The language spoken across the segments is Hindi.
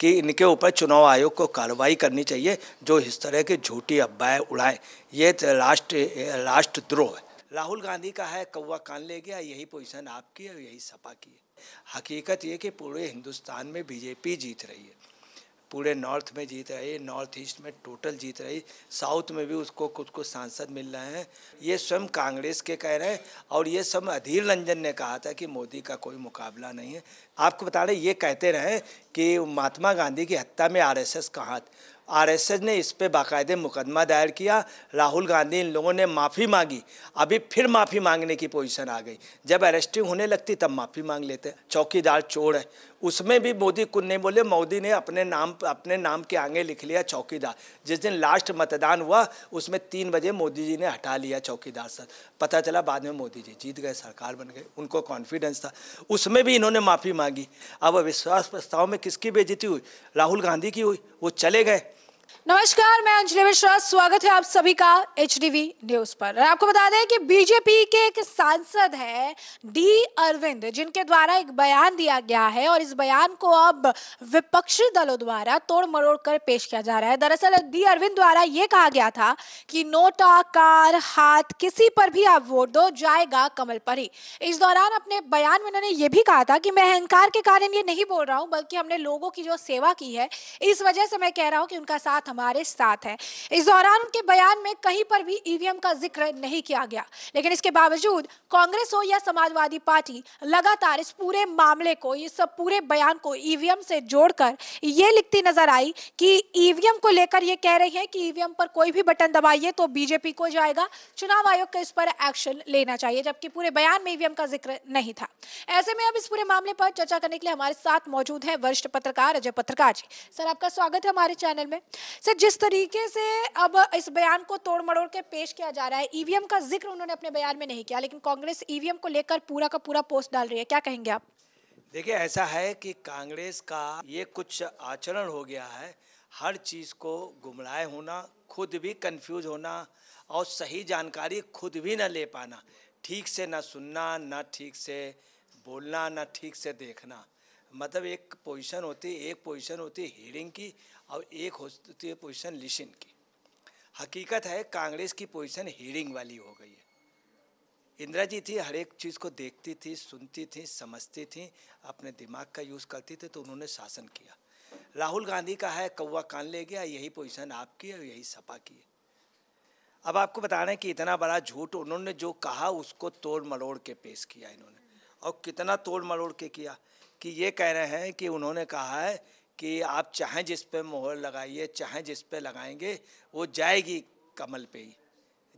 कि इनके ऊपर चुनाव आयोग को कार्रवाई करनी चाहिए जो इस तरह की झूठी अफवाहें उड़ाएं ये राष्ट्र राष्ट्रद्रोह है राहुल गांधी का है कौवा कान ले गया यही पोजीशन आपकी है यही सपा की है हकीकत ये कि पूरे हिंदुस्तान में बीजेपी जीत रही है पूरे नॉर्थ में जीत रही नॉर्थ ईस्ट में टोटल जीत रही साउथ में भी उसको कुछ कुछ सांसद मिल रहे हैं ये स्वयं कांग्रेस के कह रहे हैं और ये स्वयं अधीर रंजन ने कहा था कि मोदी का कोई मुकाबला नहीं है आपको बता रहे ये कहते रहे कि महात्मा गांधी की हत्या में आरएसएस का हाथ आरएसएस ने इस पर बाकायदे मुकदमा दायर किया राहुल गांधी इन लोगों ने माफ़ी मांगी अभी फिर माफ़ी मांगने की पोजीशन आ गई जब अरेस्टिंग होने लगती तब माफ़ी मांग लेते चौकीदार चोर है उसमें भी मोदी कुन नहीं बोले मोदी ने अपने नाम अपने नाम के आगे लिख लिया चौकीदार जिस दिन लास्ट मतदान हुआ उसमें तीन बजे मोदी जी ने हटा लिया चौकीदार सर पता चला बाद में मोदी जी जीत गए सरकार बन गए उनको कॉन्फिडेंस था उसमें भी इन्होंने माफ़ी मांगी अब अविश्वास प्रस्ताव में किसकी बेजती हुई राहुल गांधी की हुई वो चले गए नमस्कार मैं अंजलि मिश्रा स्वागत है आप सभी का एच न्यूज पर आपको बता दें कि बीजेपी के एक सांसद हैं डी अरविंद जिनके द्वारा एक बयान दिया गया है और इस बयान को अब विपक्षी दलों द्वारा तोड़ मरोड़ कर पेश किया जा रहा है दरअसल डी अरविंद द्वारा ये कहा गया था कि नोटा कार हाथ किसी पर भी आप वोट दो जाएगा कमल पर ही इस दौरान अपने बयान में उन्होंने ये भी कहा था कि मैं अहंकार के कारण ये नहीं बोल रहा हूँ बल्कि हमने लोगों की जो सेवा की है इस वजह से मैं कह रहा हूँ कि उनका साथ हम हमारे साथ हैं इस दौरान उनके बयान में कहीं पर भी ईवीएम का जिक्र नहीं किया गया लेकिन इसके बावजूद कांग्रेस हो या समाजवादी पार्टी लगातार इस पूरे मामले को इस पूरे बयान को ईवीएम से जोड़कर ये लिखती नजर आई कि ईवीएम को लेकर ये कह रही है कि ईवीएम पर कोई भी बटन दबाइए तो बीजेपी को जाएगा चुनाव आयोग का इस पर एक्शन लेना चाहिए जबकि पूरे बयान में ईवीएम का जिक्र नहीं था ऐसे में अब इस पूरे मामले पर चर्चा करने के लिए हमारे साथ मौजूद है वरिष्ठ पत्रकार अजय पत्रकार जी सर आपका स्वागत है हमारे चैनल में सर जिस तरीके से अब इस बयान को तोड़ मड़ोड़ के पेश किया जा रहा है ईवीएम e का जिक्र उन्होंने अपने बयान में नहीं किया लेकिन कांग्रेस ईवीएम e को लेकर पूरा का पूरा पोस्ट डाल रही है क्या कहेंगे आप देखिए ऐसा है कि कांग्रेस का ये कुछ आचरण हो गया है हर चीज़ को गुमराह होना खुद भी कंफ्यूज होना और सही जानकारी खुद भी ना ले पाना ठीक से ना सुनना ना ठीक से बोलना ना ठीक से देखना मतलब एक पोजीशन होती है एक पोजीशन होती है की और एक होती है पोजीशन लिशिन की हकीकत है कांग्रेस की पोजीशन हीरिंग वाली हो गई है इंदिरा जी थी हर एक चीज़ को देखती थी सुनती थी समझती थी अपने दिमाग का यूज़ करती थी तो उन्होंने शासन किया राहुल गांधी का है कौवा कान ले गया यही पोजीशन आपकी है और यही सपा की है अब आपको बता रहे हैं कि इतना बड़ा झूठ उन्होंने जो कहा उसको तोड़ मरोड़ के पेश किया इन्होंने और कितना तोड़ मरोड़ के किया कि ये कह रहे हैं कि उन्होंने कहा है कि आप चाहें जिस पे मोहर लगाइए चाहें जिस पे लगाएंगे वो जाएगी कमल पे ही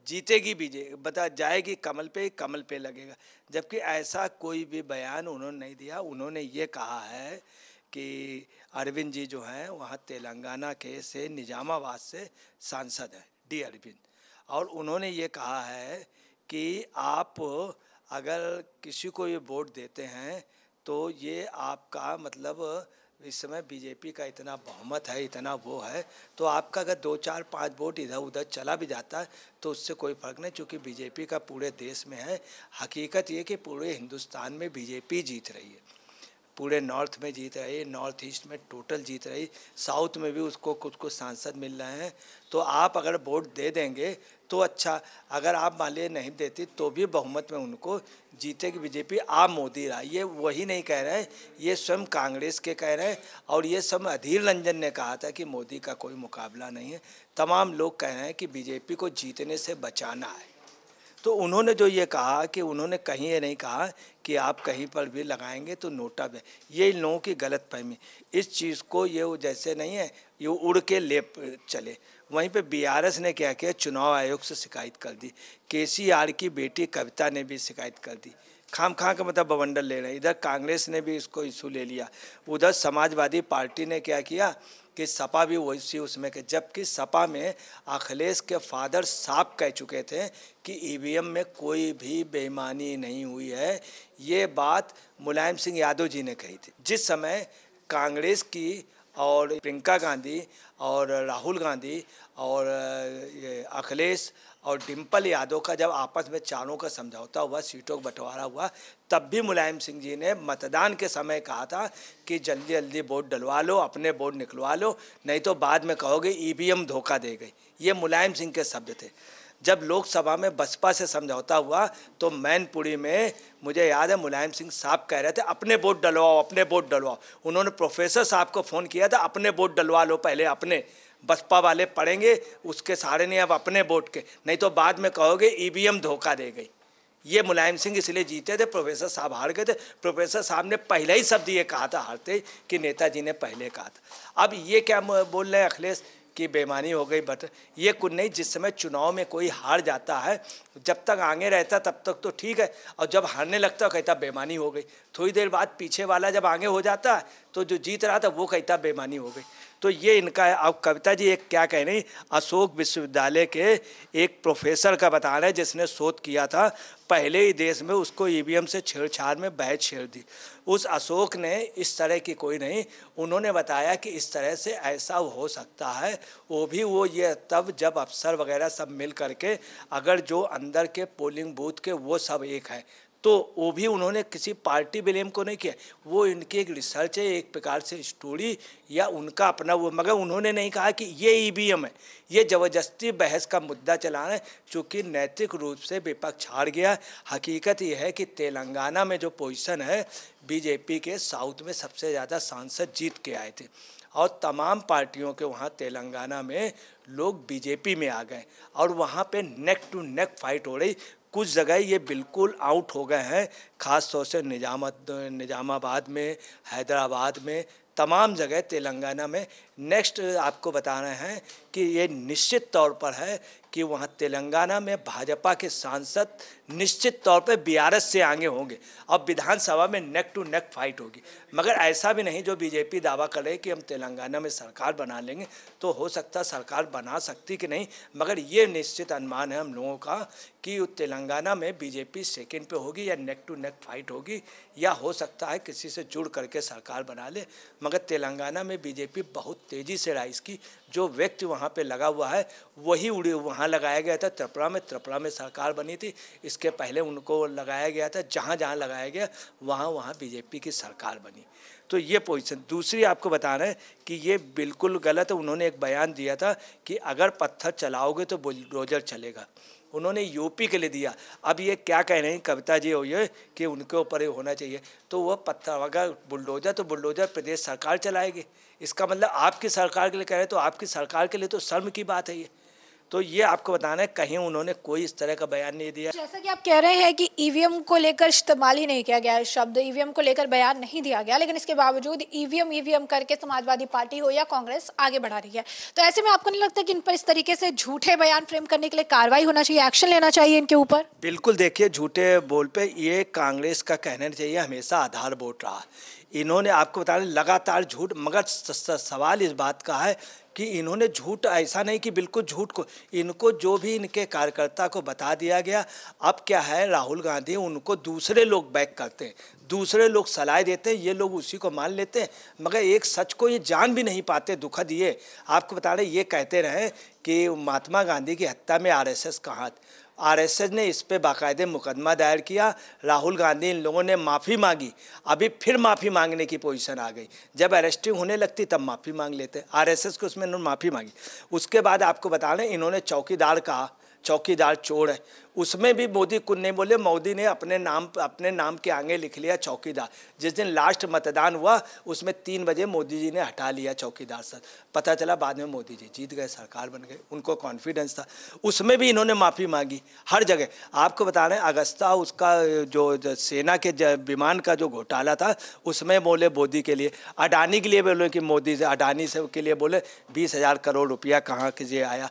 जीतेगी बीजे बता जाएगी कमल पे कमल पे लगेगा जबकि ऐसा कोई भी बयान उन्होंने नहीं दिया उन्होंने ये कहा है कि अरविंद जी जो हैं वहाँ तेलंगाना के से निजामाबाद से सांसद हैं डी अरविंद और उन्होंने ये कहा है कि आप अगर किसी को ये वोट देते हैं तो ये आपका मतलब इस समय बीजेपी का इतना बहुमत है इतना वो है तो आपका अगर दो चार पाँच वोट इधर उधर चला भी जाता है तो उससे कोई फर्क नहीं चूँकि बीजेपी का पूरे देश में है हकीकत ये कि पूरे हिंदुस्तान में बीजेपी जीत रही है पूरे नॉर्थ में जीत रही नॉर्थ ईस्ट में टोटल जीत रही साउथ में भी उसको कुछ कुछ सांसद मिल रहे हैं तो आप अगर वोट दे देंगे तो अच्छा अगर आप मान लीजिए नहीं देती तो भी बहुमत में उनको जीतेगी बीजेपी आ मोदी रहा ये वही नहीं कह रहे हैं ये स्वयं कांग्रेस के कह रहे हैं और ये स्वयं अधीर रंजन ने कहा था कि मोदी का कोई मुकाबला नहीं है तमाम लोग कह रहे हैं कि बीजेपी को जीतने से बचाना है तो उन्होंने जो ये कहा कि उन्होंने कहीं ये नहीं कहा कि आप कहीं पर भी लगाएंगे तो नोटा भी ये इन लोगों की गलत फहमी इस चीज़ को ये जैसे नहीं है ये उड़ के ले चले वहीं पे बीआरएस ने क्या किया चुनाव आयोग से शिकायत कर दी के की बेटी कविता ने भी शिकायत कर दी खाम खां का मतलब बवंडर ले रहे इधर कांग्रेस ने भी इसको इशू ले लिया उधर समाजवादी पार्टी ने क्या किया कि सपा भी वैसी उसमें के जबकि सपा में अखिलेश के फादर साफ कह चुके थे कि ईवीएम e में कोई भी बेईमानी नहीं हुई है ये बात मुलायम सिंह यादव जी ने कही थी जिस समय कांग्रेस की और प्रियंका गांधी और राहुल गांधी और अखिलेश और डिम्पल यादव का जब आपस में चारों का समझौता हुआ सीटों का बंटवारा हुआ तब भी मुलायम सिंह जी ने मतदान के समय कहा था कि जल्दी जल्दी वोट डलवा लो अपने वोट निकलवा लो नहीं तो बाद में कहोगे ईवीएम धोखा दे गई ये मुलायम सिंह के शब्द थे जब लोकसभा में बसपा से समझौता हुआ तो मैनपुरी में मुझे याद है मुलायम सिंह साहब कह रहे थे अपने वोट डलवाओ अपने वोट डलवाओ उन्होंने प्रोफेसर साहब को फ़ोन किया था अपने वोट डलवा लो पहले अपने बसपा वाले पढ़ेंगे उसके सारे नहीं अब अपने वोट के नहीं तो बाद में कहोगे ई धोखा दे गई ये मुलायम सिंह इसलिए जीते थे प्रोफेसर साहब हार गए थे प्रोफेसर साहब ने पहले ही शब्द ये कहा था हारते कि नेताजी ने पहले कहा था अब ये क्या बोल रहे हैं अखिलेश कि बेमानी हो गई बट ये कुछ नहीं जिस समय चुनाव में कोई हार जाता है जब तक आगे रहता तब तक तो ठीक है और जब हारने लगता कहता बेमानी हो गई थोड़ी देर बाद पीछे वाला जब आगे हो जाता है तो जो जीत रहा था वो कहता बेमानी हो गई तो ये इनका अब कविता जी एक क्या कह रही अशोक विश्वविद्यालय के एक प्रोफेसर का बता रहे जिसने शोध किया था पहले ही देश में उसको ई e से छेड़छाड़ में बहस छेड़ दी उस अशोक ने इस तरह की कोई नहीं उन्होंने बताया कि इस तरह से ऐसा हो सकता है वो भी वो ये तब जब अफसर वगैरह सब मिल करके अगर जो अंदर के पोलिंग बूथ के वो सब एक हैं तो वो भी उन्होंने किसी पार्टी ब्लेम को नहीं किया वो इनकी एक रिसर्च है एक प्रकार से स्टोरी या उनका अपना वो मगर उन्होंने नहीं कहा कि ये एम है ये ज़बरदस्ती बहस का मुद्दा चला है चूँकि नैतिक रूप से विपक्ष हार गया हकीकत यह है कि तेलंगाना में जो पोजीशन है बीजेपी के साउथ में सबसे ज़्यादा सांसद जीत के आए थे और तमाम पार्टियों के वहाँ तेलंगाना में लोग बीजेपी में आ गए और वहाँ पे नेक टू नेक फाइट हो रही कुछ जगह ये बिल्कुल आउट हो गए हैं ख़ास तौर से निजामत निजामाबाद में हैदराबाद में तमाम जगह तेलंगाना में नेक्स्ट आपको बता रहे हैं कि ये निश्चित तौर पर है कि वहाँ तेलंगाना में भाजपा के सांसद निश्चित तौर पर बीआरएस से आगे होंगे अब विधानसभा में नेक टू नेक फाइट होगी मगर ऐसा भी नहीं जो बीजेपी दावा करे कि हम तेलंगाना में सरकार बना लेंगे तो हो सकता सरकार बना सकती कि नहीं मगर ये निश्चित अनुमान है हम लोगों का कि तेलंगाना में बीजेपी सेकेंड पे होगी या नेक टू नेक फाइट होगी या हो सकता है किसी से जुड़ करके सरकार बना ले मगर तेलंगाना में बीजेपी बहुत तेज़ी से राइज की जो व्यक्ति वहाँ जहाँ पे लगा हुआ है वही उड़ी वहाँ लगाया गया था त्रिपुरा में त्रिपुरा में सरकार बनी थी इसके पहले उनको लगाया गया था जहाँ जहाँ लगाया गया वहाँ वहाँ बीजेपी की सरकार बनी तो ये पोजीशन दूसरी आपको बता रहे हैं कि ये बिल्कुल गलत उन्होंने एक बयान दिया था कि अगर पत्थर चलाओगे तो बुलडोजर चलेगा उन्होंने यूपी के लिए दिया अब ये क्या कह रहे हैं कविता जी हो ये कि उनके ऊपर होना चाहिए तो वह पत्थर अगर बुलडोजर तो बुलडोजर प्रदेश सरकार चलाएगी इसका मतलब आपकी सरकार के लिए कह रहे हैं तो आपकी सरकार के लिए तो शर्म की बात है ये तो ये आपको बताना है कहीं उन्होंने कोई इस तरह का बयान नहीं दिया जैसा कि आप कह रहे हैं कि ईवीएम e को लेकर इस्तेमाल ही नहीं किया गया शब्द ईवीएम e को लेकर बयान नहीं दिया गया लेकिन इसके बावजूद ईवीएम e ईवीएम करके समाजवादी पार्टी हो या कांग्रेस आगे बढ़ा रही है तो ऐसे में आपको नहीं लगता कि इन पर इस तरीके से झूठे बयान फ्रेम करने के लिए कार्रवाई होना चाहिए एक्शन लेना चाहिए इनके ऊपर बिल्कुल देखिए झूठे बोल पे ये कांग्रेस का कहना चाहिए हमेशा आधार वोट रहा इन्होंने आपको बताया लगातार झूठ मगर सवाल इस बात का है कि इन्होंने झूठ ऐसा नहीं कि बिल्कुल झूठ को इनको जो भी इनके कार्यकर्ता को बता दिया गया अब क्या है राहुल गांधी उनको दूसरे लोग बैक करते हैं दूसरे लोग सलाह देते हैं ये लोग उसी को मान लेते हैं मगर एक सच को ये जान भी नहीं पाते दुखद ये आपको बता रहे ये कहते रहे कि महात्मा गांधी की हत्या में एस एस कहाँ आरएसएस ने इस पर बाकायदे मुकदमा दायर किया राहुल गांधी इन लोगों ने माफ़ी मांगी अभी फिर माफ़ी मांगने की पोजीशन आ गई जब अरेस्टिंग होने लगती तब माफ़ी मांग लेते आरएसएस को उसमें इन्होंने माफ़ी मांगी उसके बाद आपको बता दें इन्होंने चौकीदार कहा चौकीदार चोर है उसमें भी मोदी नहीं बोले मोदी ने अपने नाम अपने नाम के आगे लिख लिया चौकीदार जिस दिन लास्ट मतदान हुआ उसमें तीन बजे मोदी जी ने हटा लिया चौकीदार सर पता चला बाद में मोदी जी जीत गए सरकार बन गए उनको कॉन्फिडेंस था उसमें भी इन्होंने माफ़ी मांगी हर जगह आपको बता रहे हैं अगस्ता उसका जो, जो सेना के विमान का जो घोटाला था उसमें बोले मोदी के लिए अडानी के लिए बोले कि मोदी से अडानी से के लिए बोले बीस हज़ार करोड़ रुपया कहाँ के लिए आया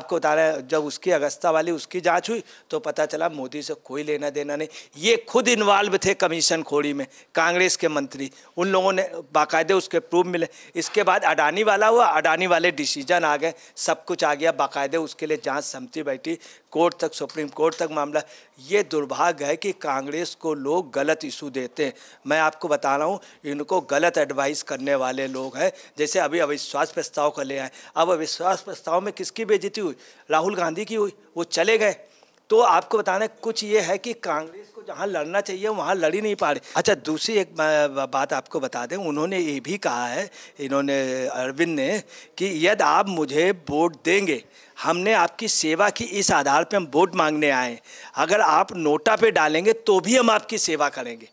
आपको बता रहे हैं जब उसकी अगस्त व्यवस्था वाली उसकी जांच हुई तो पता चला मोदी से कोई लेना देना नहीं ये खुद इन्वॉल्व थे कमीशन खोड़ी में कांग्रेस के मंत्री उन लोगों ने बाकायदे उसके प्रूफ मिले इसके बाद अडानी वाला हुआ अडानी वाले डिसीजन आ गए सब कुछ आ गया बाकायदे उसके लिए जाँच समिति बैठी कोर्ट तक सुप्रीम कोर्ट तक मामला ये दुर्भाग्य है कि कांग्रेस को लोग गलत इशू देते हैं मैं आपको बता रहा हूँ इनको गलत एडवाइस करने वाले लोग हैं जैसे अभी अविश्वास प्रस्ताव का ले आए अब अविश्वास प्रस्ताव में किसकी बेजती हुई राहुल गांधी की हुई वो चले गए तो आपको बताना कुछ ये है कि कांग्रेस को जहाँ लड़ना चाहिए वहाँ लड़ ही नहीं पा रहे अच्छा दूसरी एक बात आपको बता दें उन्होंने ये भी कहा है इन्होंने अरविंद ने कि यदि आप मुझे वोट देंगे हमने आपकी सेवा की इस आधार पर हम वोट मांगने आए अगर आप नोटा पे डालेंगे तो भी हम आपकी सेवा करेंगे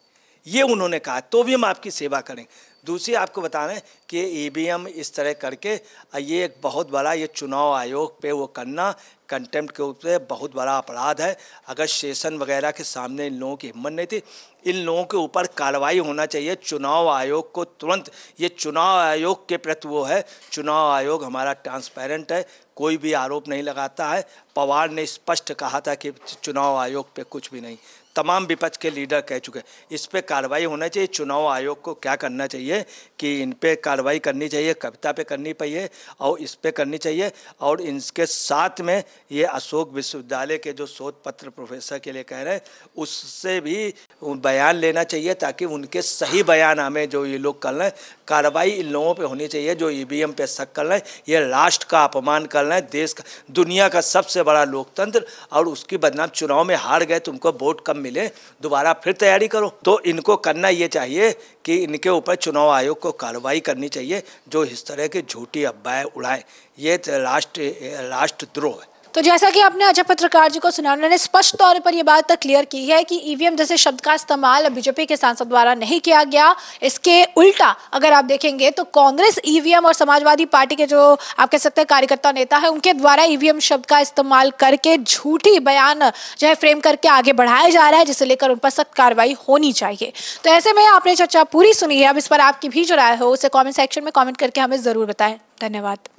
ये उन्होंने कहा तो भी हम आपकी सेवा करेंगे दूसरी आपको बता रहे कि ई e इस तरह करके ये एक बहुत बड़ा ये चुनाव आयोग पे वो करना कंटेम्प्ट के ऊपर बहुत बड़ा अपराध है अगर सेशन वगैरह के सामने इन लोगों की हिम्मत नहीं थी इन लोगों के ऊपर कार्रवाई होना चाहिए चुनाव आयोग को तुरंत ये चुनाव आयोग के प्रति वो है चुनाव आयोग हमारा ट्रांसपेरेंट है कोई भी आरोप नहीं लगाता है पवार ने स्पष्ट कहा था कि चुनाव आयोग पे कुछ भी नहीं तमाम विपक्ष के लीडर कह चुके हैं इस पर कार्रवाई होना चाहिए चुनाव आयोग को क्या करना चाहिए कि इन पर कार्रवाई करनी चाहिए कविता पे करनी चाहिए और इस पर करनी चाहिए और इनके साथ में ये अशोक विश्वविद्यालय के जो शोध पत्र प्रोफेसर के लिए कह रहे हैं उससे भी बयान लेना चाहिए ताकि उनके सही बयान हमें जो ये लोग कर लें कार्रवाई इन लोगों पे होनी चाहिए जो ई पे शक कर लें यह ये राष्ट्र का अपमान कर लें देश का दुनिया का सबसे बड़ा लोकतंत्र और उसकी बदनाम चुनाव में हार गए तो उनको वोट कम मिले दोबारा फिर तैयारी करो तो इनको करना ये चाहिए कि इनके ऊपर चुनाव आयोग को कार्रवाई करनी चाहिए जो इस तरह की झूठी अफवाहें उड़ाएँ ये राष्ट्र राष्ट्रद्रोह है तो जैसा कि आपने अजय पत्रकार जी को सुना उन्होंने स्पष्ट तौर पर यह बात तक क्लियर की है कि ईवीएम e जैसे शब्द का इस्तेमाल बीजेपी के सांसद द्वारा नहीं किया गया इसके उल्टा अगर आप देखेंगे तो कांग्रेस ईवीएम e और समाजवादी पार्टी के जो आप कह सकते हैं कार्यकर्ता नेता है उनके द्वारा ईवीएम e शब्द का इस्तेमाल करके झूठी बयान जो है फ्रेम करके आगे बढ़ाया जा रहा है जिसे लेकर उन पर सख्त कार्रवाई होनी चाहिए तो ऐसे में आपने चर्चा पूरी सुनी है अब इस पर आपकी भी जो राय हो उसे कॉमेंट सेक्शन में कॉमेंट करके हमें जरूर बताएं धन्यवाद